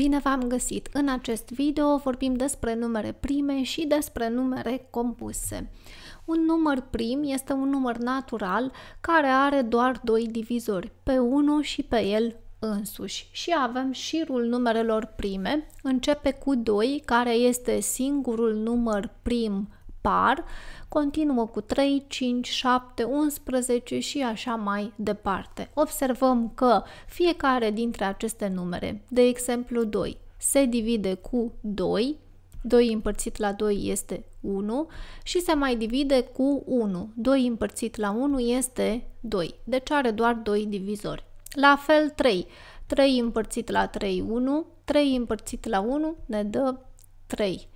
Bine v-am găsit! În acest video vorbim despre numere prime și despre numere compuse. Un număr prim este un număr natural care are doar doi divizori, pe 1 și pe el însuși. Și avem șirul numerelor prime, începe cu 2, care este singurul număr prim par, continuă cu 3, 5, 7, 11 și așa mai departe. Observăm că fiecare dintre aceste numere, de exemplu 2, se divide cu 2, 2 împărțit la 2 este 1 și se mai divide cu 1. 2 împărțit la 1 este 2, deci are doar 2 divizori. La fel 3, 3 împărțit la 3, 1, 3 împărțit la 1 ne dă 3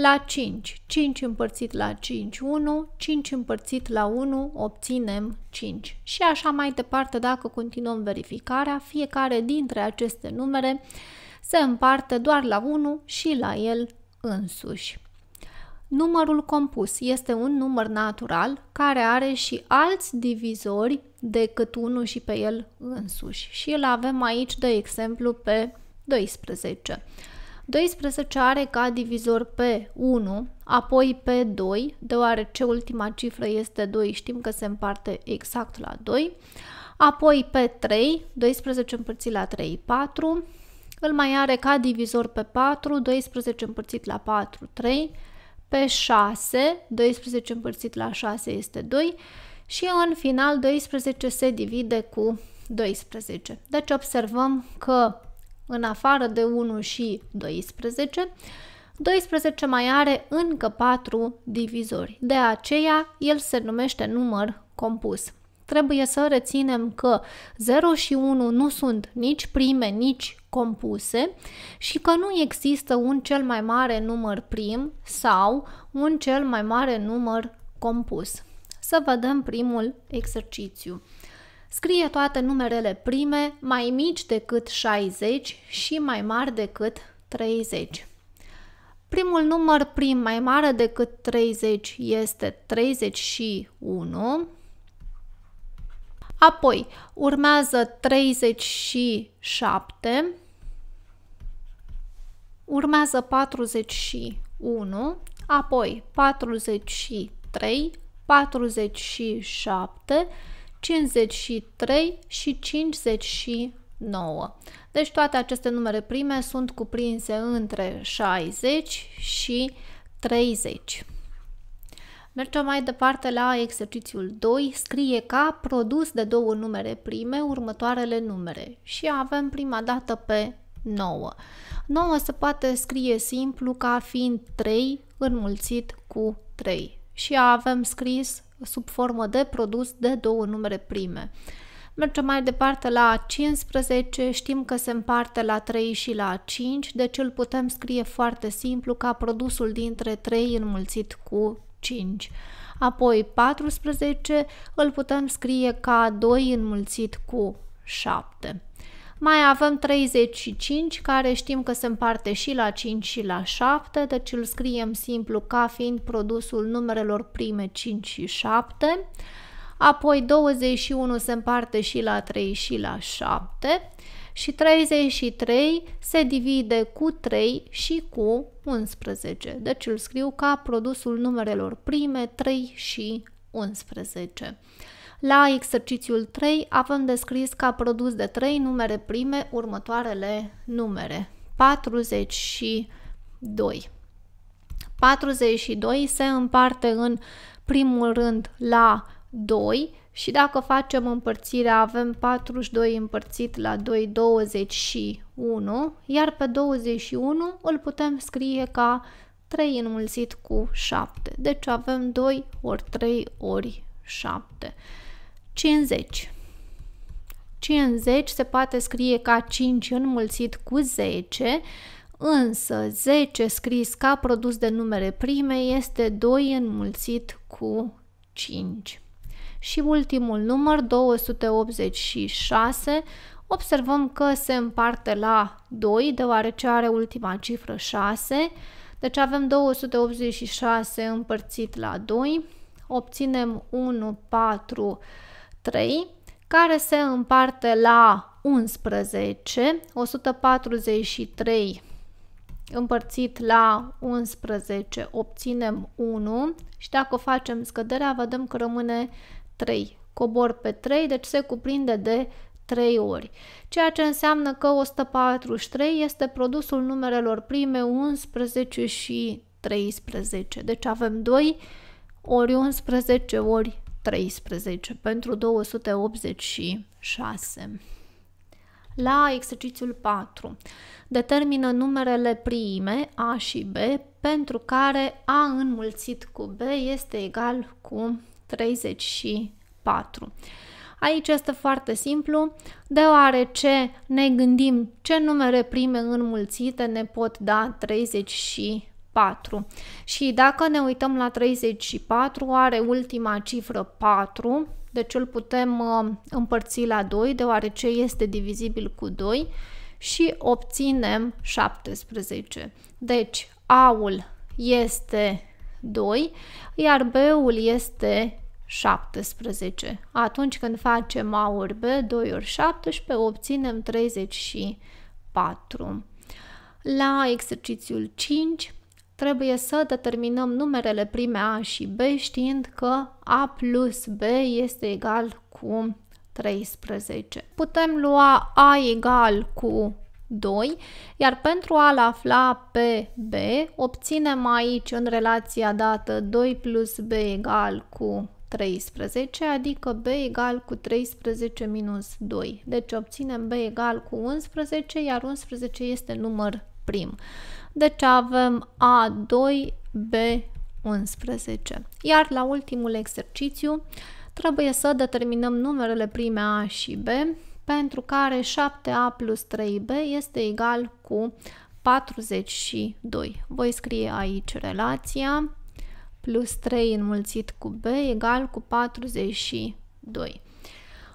la 5. 5 împărțit la 5, 1. 5 împărțit la 1, obținem 5. Și așa mai departe, dacă continuăm verificarea, fiecare dintre aceste numere se împarte doar la 1 și la el însuși. Numărul compus este un număr natural care are și alți divizori decât 1 și pe el însuși. Și îl avem aici, de exemplu, pe 12. 12 are ca divizor pe 1, apoi pe 2, deoarece ultima cifră este 2, știm că se împarte exact la 2, apoi pe 3, 12 împărțit la 3, 4, îl mai are ca divizor pe 4, 12 împărțit la 4, 3, pe 6, 12 împărțit la 6 este 2 și în final 12 se divide cu 12. Deci observăm că în afară de 1 și 12, 12 mai are încă 4 divizori, de aceea el se numește număr compus. Trebuie să reținem că 0 și 1 nu sunt nici prime, nici compuse și că nu există un cel mai mare număr prim sau un cel mai mare număr compus. Să vedem primul exercițiu. Scrie toate numerele prime mai mici decât 60 și mai mari decât 30. Primul număr prim mai mare decât 30 este 31. Apoi urmează 37. Urmează 41, apoi 43, 47 53 și 59. Deci toate aceste numere prime sunt cuprinse între 60 și 30. Mergem mai departe la exercițiul 2. Scrie ca produs de două numere prime următoarele numere și avem prima dată pe 9. 9 se poate scrie simplu ca fiind 3 înmulțit cu 3 și avem scris sub formă de produs de două numere prime. Mergem mai departe la 15, știm că se împarte la 3 și la 5, deci îl putem scrie foarte simplu ca produsul dintre 3 înmulțit cu 5. Apoi 14 îl putem scrie ca 2 înmulțit cu 7. Mai avem 35 care știm că se împarte și la 5 și la 7, deci îl scriem simplu ca fiind produsul numerelor prime 5 și 7. Apoi 21 se împarte și la 3 și la 7 și 33 se divide cu 3 și cu 11. Deci îl scriu ca produsul numerelor prime 3 și 11. La exercițiul 3 avem descris ca produs de 3 numere prime următoarele numere. 42. 42 se împarte în primul rând la 2 și dacă facem împărțirea avem 42 împărțit la 2, 21, iar pe 21 îl putem scrie ca 3 înmulțit cu 7. Deci avem 2 ori 3 ori 7. 50. 50 se poate scrie ca 5 înmulțit cu 10, însă 10 scris ca produs de numere prime este 2 înmulțit cu 5. Și ultimul număr, 286, observăm că se împarte la 2, deoarece are ultima cifră 6, deci avem 286 împărțit la 2, obținem 1, 4, 3, care se împarte la 11, 143 împărțit la 11 obținem 1 și dacă facem scăderea vedem că rămâne 3. Cobor pe 3, deci se cuprinde de 3 ori, ceea ce înseamnă că 143 este produsul numerelor prime 11 și 13. Deci avem 2 ori 11 ori 13 pentru 286. La exercițiul 4, determină numerele prime A și B pentru care A înmulțit cu B este egal cu 34. Aici este foarte simplu, deoarece ne gândim ce numere prime înmulțite ne pot da 34. 4. Și dacă ne uităm la 34, are ultima cifră 4, deci îl putem uh, împărți la 2, deoarece este divizibil cu 2 și obținem 17. Deci A-ul este 2, iar B-ul este 17. Atunci când facem A ori B, 2 ori 17, obținem 34. La exercițiul 5 trebuie să determinăm numerele prime A și B știind că A plus B este egal cu 13. Putem lua A egal cu 2, iar pentru a-l afla pe B, obținem aici în relația dată 2 plus B egal cu 13, adică B egal cu 13 minus 2. Deci obținem B egal cu 11, iar 11 este număr prim. Deci avem A2, B11. Iar la ultimul exercițiu trebuie să determinăm numerele prime A și B, pentru care 7A plus 3B este egal cu 42. Voi scrie aici relația plus 3 înmulțit cu B egal cu 42.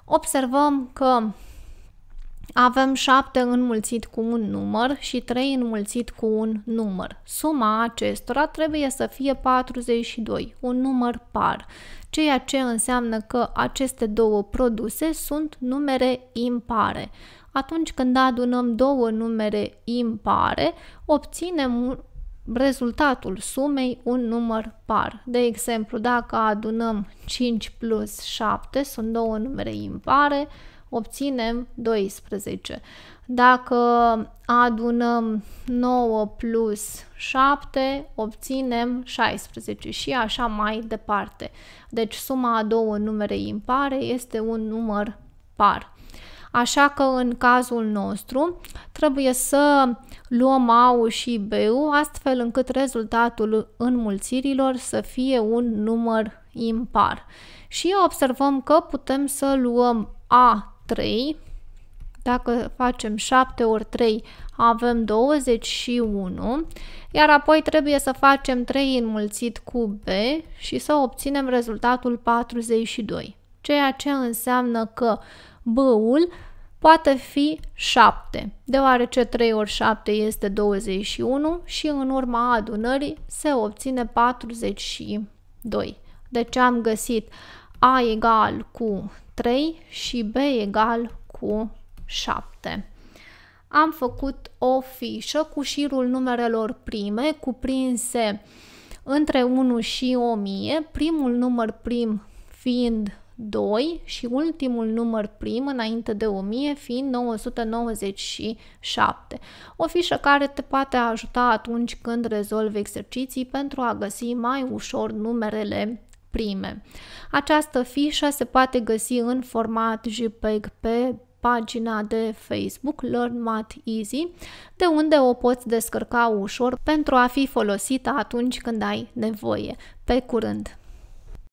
Observăm că avem 7 înmulțit cu un număr și 3 înmulțit cu un număr. Suma acestora trebuie să fie 42, un număr par, ceea ce înseamnă că aceste două produse sunt numere impare. Atunci când adunăm două numere impare, obținem rezultatul sumei un număr par. De exemplu, dacă adunăm 5 plus 7, sunt două numere impare, obținem 12. Dacă adunăm 9 plus 7, obținem 16 și așa mai departe. Deci suma a două numere impare este un număr par. Așa că în cazul nostru trebuie să luăm A și B astfel încât rezultatul înmulțirilor să fie un număr impar. Și observăm că putem să luăm A 3. Dacă facem 7 ori 3, avem 21, iar apoi trebuie să facem 3 înmulțit cu B și să obținem rezultatul 42, ceea ce înseamnă că B-ul poate fi 7, deoarece 3 ori 7 este 21 și în urma adunării se obține 42. Deci am găsit a egal cu 3 și b egal cu 7. Am făcut o fișă cu șirul numerelor prime cuprinse între 1 și 1000, primul număr prim fiind 2 și ultimul număr prim înainte de 1000 fiind 997. O fișă care te poate ajuta atunci când rezolvi exerciții pentru a găsi mai ușor numerele prime. Această fișă se poate găsi în format JPEG pe pagina de Facebook Learn Math Easy, de unde o poți descărca ușor pentru a fi folosită atunci când ai nevoie. Pe curând!